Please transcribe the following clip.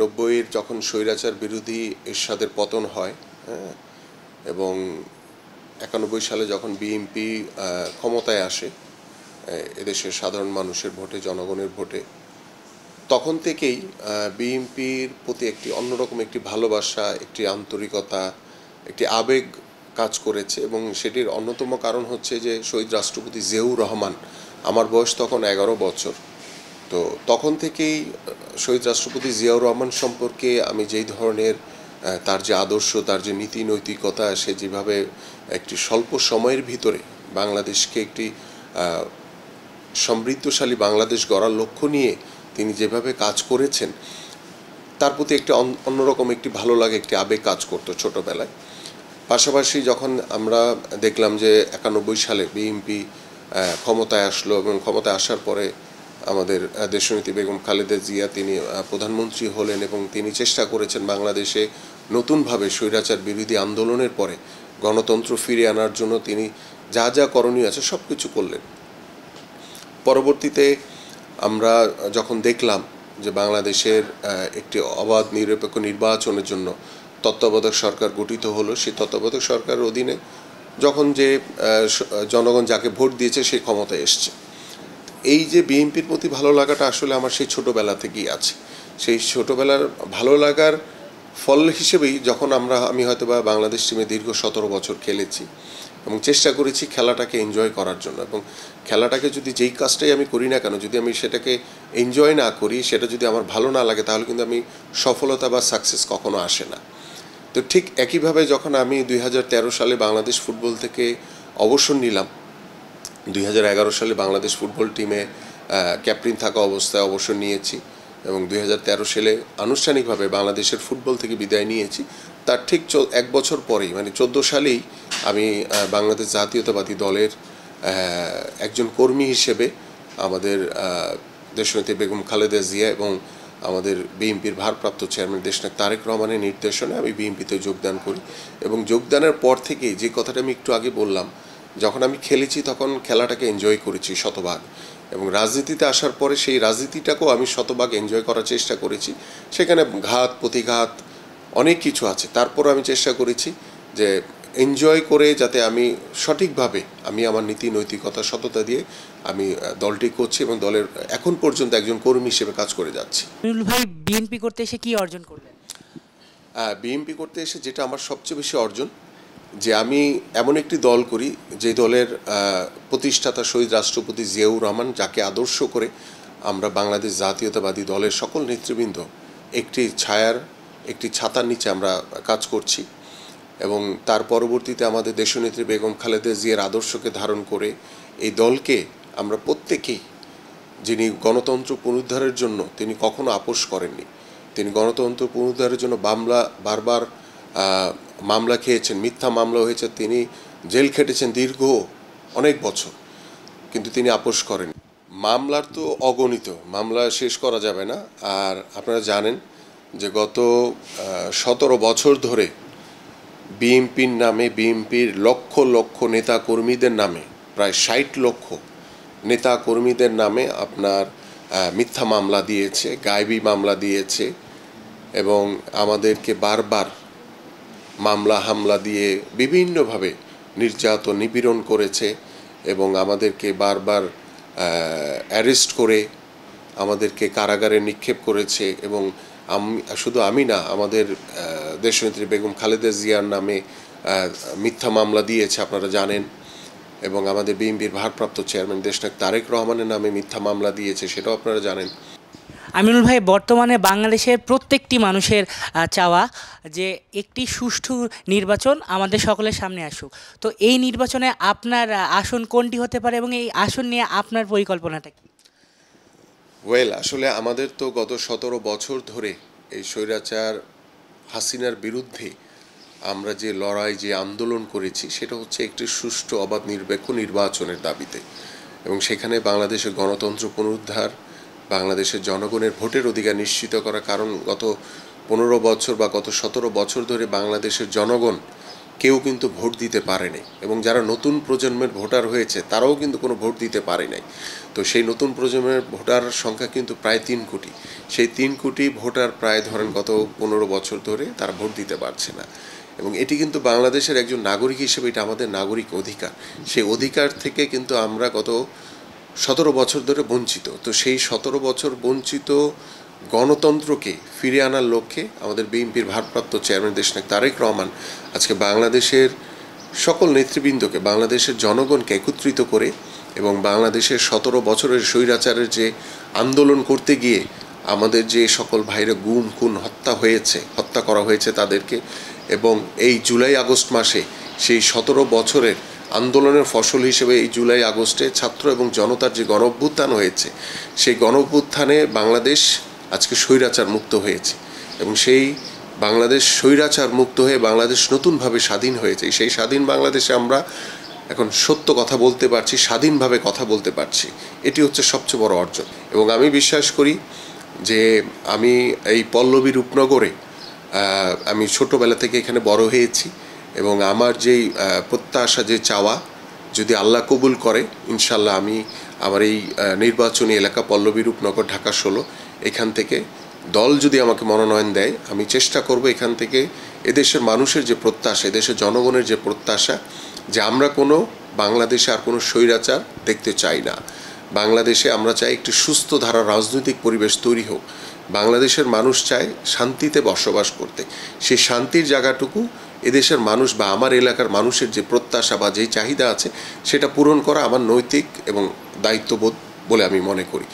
নব্বইয়ের যখন স্বৈরাচার বিরোধী এরশাদের পতন হয় হ্যাঁ, এবং একানব্বই সালে যখন বিএনপি ক্ষমতায় আসে এদেশের সাধারণ মানুষের ভোটে জনগণের ভোটে তখন থেকেই বিএনপির প্রতি একটি অন্যরকম একটি ভালোবাসা একটি আন্তরিকতা একটি আবেগ কাজ করেছে এবং সেটির অন্যতম কারণ হচ্ছে যে শহীদ রাষ্ট্রপতি জেউ রহমান আমার বয়স তখন এগারো বছর তো তখন থেকেই শহীদ রাষ্ট্রপতি জিয়াউর রহমান সম্পর্কে আমি যেই ধরনের তার যে আদর্শ তার যে নীতি নৈতিকতা সে যেভাবে একটি স্বল্প সময়ের ভিতরে বাংলাদেশকে একটি সমৃদ্ধশালী বাংলাদেশ গড়ার লক্ষ্য নিয়ে তিনি যেভাবে কাজ করেছেন তার প্রতি একটি অন্যরকম একটি ভালো লাগে একটি আবেগ কাজ করতো ছোটোবেলায় পাশাপাশি যখন আমরা দেখলাম যে একানব্বই সালে বিএমপি ক্ষমতায় আসলো এবং ক্ষমতায় আসার পরে আমাদের দেশনীতি বেগম খালেদা জিয়া তিনি প্রধানমন্ত্রী হলেন এবং তিনি চেষ্টা করেছেন বাংলাদেশে নতুনভাবে স্বৈরাচার বিরোধী আন্দোলনের পরে গণতন্ত্র ফিরে আনার জন্য তিনি যা যা করণীয় আছে সব কিছু করলেন পরবর্তীতে আমরা যখন দেখলাম যে বাংলাদেশের একটি অবাধ নিরপেক্ষ নির্বাচনের জন্য তত্ত্বাবধায়ক সরকার গঠিত হলো সেই তত্ত্বাবধায়ক সরকারের অধীনে যখন যে জনগণ যাকে ভোট দিয়েছে সেই ক্ষমতায় এসছে এই যে বিএনপির প্রতি ভালো লাগাটা আসলে আমার সেই ছোটোবেলা থেকেই আছে সেই ছোটোবেলার ভালো লাগার ফল হিসেবেই যখন আমরা আমি হয়তো বা বাংলাদেশ টিমে দীর্ঘ সতেরো বছর খেলেছি এবং চেষ্টা করেছি খেলাটাকে এনজয় করার জন্য এবং খেলাটাকে যদি যেই কাজটাই আমি করি না কেন যদি আমি সেটাকে এনজয় না করি সেটা যদি আমার ভালো না লাগে তাহলে কিন্তু আমি সফলতা বা সাকসেস কখনো আসে না তো ঠিক একইভাবে যখন আমি দুই সালে বাংলাদেশ ফুটবল থেকে অবসর নিলাম দুই সালে বাংলাদেশ ফুটবল টিমে ক্যাপ্টেন থাকা অবস্থায় অবসর নিয়েছি এবং দুই সালে আনুষ্ঠানিকভাবে বাংলাদেশের ফুটবল থেকে বিদায় নিয়েছি তার ঠিক এক বছর পরেই মানে চোদ্দো সালেই আমি বাংলাদেশ জাতীয়তাবাদী দলের একজন কর্মী হিসেবে আমাদের দেশনেত্রী বেগম খালেদা জিয়া এবং আমাদের বিএনপির ভারপ্রাপ্ত চেয়ারম্যান দেশনেতা তারেক রহমানের নির্দেশনে আমি বিএনপিতে যোগদান করি এবং যোগদানের পর থেকেই যে কথাটা আমি একটু আগে বললাম যখন আমি খেলেছি তখন খেলাটাকে এনজয় করেছি শতভাগ এবং রাজনীতিতে আসার পরে সেই রাজনীতিটাকেও আমি শতভাগ এনজয় করার চেষ্টা করেছি সেখানে ঘাত প্রতিঘাত অনেক কিছু আছে তারপর আমি চেষ্টা করেছি যে এনজয় করে যাতে আমি সঠিকভাবে আমি আমার নীতি নৈতিকতা সততা দিয়ে আমি দলটি করছি এবং দলের এখন পর্যন্ত একজন কর্মী হিসেবে কাজ করে যাচ্ছি ভাই বিএনপি করতে এসে কি অর্জন করলেন বিএনপি করতে এসে যেটা আমার সবচেয়ে বেশি অর্জন যে আমি এমন একটি দল করি যে দলের প্রতিষ্ঠাতা শহীদ রাষ্ট্রপতি জিয়াউর রহমান যাকে আদর্শ করে আমরা বাংলাদেশ জাতীয়তাবাদী দলের সকল নেতৃবৃন্দ একটি ছায়ার একটি ছাতার নিচে আমরা কাজ করছি এবং তার পরবর্তীতে আমাদের দেশনেত্রী বেগম খালেদা জিয়ার আদর্শকে ধারণ করে এই দলকে আমরা প্রত্যেকেই যিনি গণতন্ত্র পুনরুদ্ধারের জন্য তিনি কখনো আপোষ করেননি তিনি গণতন্ত্র পুনরুদ্ধারের জন্য বামলা বারবার মামলা খেয়েছেন মিথ্যা মামলা হয়েছে তিনি জেল খেটেছেন দীর্ঘ অনেক বছর কিন্তু তিনি আপোষ করেন মামলার তো অগণিত মামলা শেষ করা যাবে না আর আপনারা জানেন যে গত সতেরো বছর ধরে বিএমপির নামে বিএমপির লক্ষ লক্ষ নেতা কর্মীদের নামে প্রায় ষাট লক্ষ নেতা কর্মীদের নামে আপনার মিথ্যা মামলা দিয়েছে গাইবি মামলা দিয়েছে এবং আমাদেরকে বারবার মামলা হামলা দিয়ে বিভিন্নভাবে নির্যাত নিপীড়ন করেছে এবং আমাদেরকে বারবার অ্যারেস্ট করে আমাদেরকে কারাগারে নিক্ষেপ করেছে এবং আমি শুধু আমি না আমাদের দেশনেত্রী বেগম খালেদা জিয়ার নামে মিথ্যা মামলা দিয়েছে আপনারা জানেন এবং আমাদের বিএনপির ভারপ্রাপ্ত চেয়ারম্যান দেশনাক তারেক রহমানের নামে মিথ্যা মামলা দিয়েছে সেটাও আপনারা জানেন আমিনুল ভাই বর্তমানে বাংলাদেশের প্রত্যেকটি মানুষের চাওয়া যে একটি সুষ্ঠু নির্বাচন আমাদের সকলের সামনে আসুক তো এই নির্বাচনে আপনার আসন কোনটি হতে পারে এবং এই আসন নিয়ে আপনার পরিকল্পনাটা কি ওয়েল আসলে আমাদের তো গত সতেরো বছর ধরে এই স্বৈরাচার হাসিনার বিরুদ্ধে আমরা যে লড়াই যে আন্দোলন করেছি সেটা হচ্ছে একটি সুষ্ঠু অবাধ নিরপেক্ষ নির্বাচনের দাবিতে এবং সেখানে বাংলাদেশের গণতন্ত্র পুনরুদ্ধার বাংলাদেশের জনগণের ভোটের অধিকার নিশ্চিত করা কারণ গত পনেরো বছর বা গত সতেরো বছর ধরে বাংলাদেশের জনগণ কেউ কিন্তু ভোট দিতে পারে নাই এবং যারা নতুন প্রজন্মের ভোটার হয়েছে তারাও কিন্তু কোনো ভোট দিতে পারে নাই তো সেই নতুন প্রজন্মের ভোটার সংখ্যা কিন্তু প্রায় তিন কোটি সেই তিন কোটি ভোটার প্রায় ধরেন গত পনেরো বছর ধরে তারা ভোট দিতে পারছে না এবং এটি কিন্তু বাংলাদেশের একজন নাগরিক হিসেবে এটা আমাদের নাগরিক অধিকার সেই অধিকার থেকে কিন্তু আমরা গত সতেরো বছর ধরে বঞ্চিত তো সেই সতেরো বছর বঞ্চিত গণতন্ত্রকে ফিরে আনার লক্ষ্যে আমাদের বিএনপির ভারপ্রাপ্ত চেয়ারম্যান দেশনায়ক তারেক রহমান আজকে বাংলাদেশের সকল নেতৃবৃন্দকে বাংলাদেশের জনগণকে একত্রিত করে এবং বাংলাদেশের সতেরো বছরের স্বৈরাচারের যে আন্দোলন করতে গিয়ে আমাদের যে সকল ভাইরা গুম খুন হত্যা হয়েছে হত্যা করা হয়েছে তাদেরকে এবং এই জুলাই আগস্ট মাসে সেই সতেরো বছরের আন্দোলনের ফসল হিসেবে এই জুলাই আগস্টে ছাত্র এবং জনতার যে গণভ্যুত্থান হয়েছে সেই গণভ্যুত্থানে বাংলাদেশ আজকে স্বৈরাচার মুক্ত হয়েছে এবং সেই বাংলাদেশ স্বৈরাচার মুক্ত হয়ে বাংলাদেশ নতুনভাবে স্বাধীন হয়েছে সেই স্বাধীন বাংলাদেশে আমরা এখন সত্য কথা বলতে পারছি স্বাধীনভাবে কথা বলতে পারছি এটি হচ্ছে সবচেয়ে বড় অর্জন এবং আমি বিশ্বাস করি যে আমি এই পল্লবী রূপনগরে আমি ছোটোবেলা থেকে এখানে বড় হয়েছি এবং আমার যেই প্রত্যাশা যে চাওয়া যদি আল্লাহ কবুল করে ইনশাল্লাহ আমি আমার এই নির্বাচনী এলাকা পল্লবী রূপনগর ঢাকা ষোলো এখান থেকে দল যদি আমাকে মনোনয়ন দেয় আমি চেষ্টা করব এখান থেকে এদেশের মানুষের যে প্রত্যাশা এদেশের জনগণের যে প্রত্যাশা যে আমরা কোনো বাংলাদেশে আর কোনো স্বৈরাচার দেখতে চাই না বাংলাদেশে আমরা চাই একটি সুস্থ ধারা রাজনৈতিক পরিবেশ তৈরি হোক বাংলাদেশের মানুষ চায় শান্তিতে বসবাস করতে সেই শান্তির জায়গাটুকু এদেশের মানুষ বা আমার এলাকার মানুষের যে প্রত্যাশা বা যে চাহিদা আছে সেটা পূরণ করা আমার নৈতিক এবং দায়িত্ববোধ বলে আমি মনে করি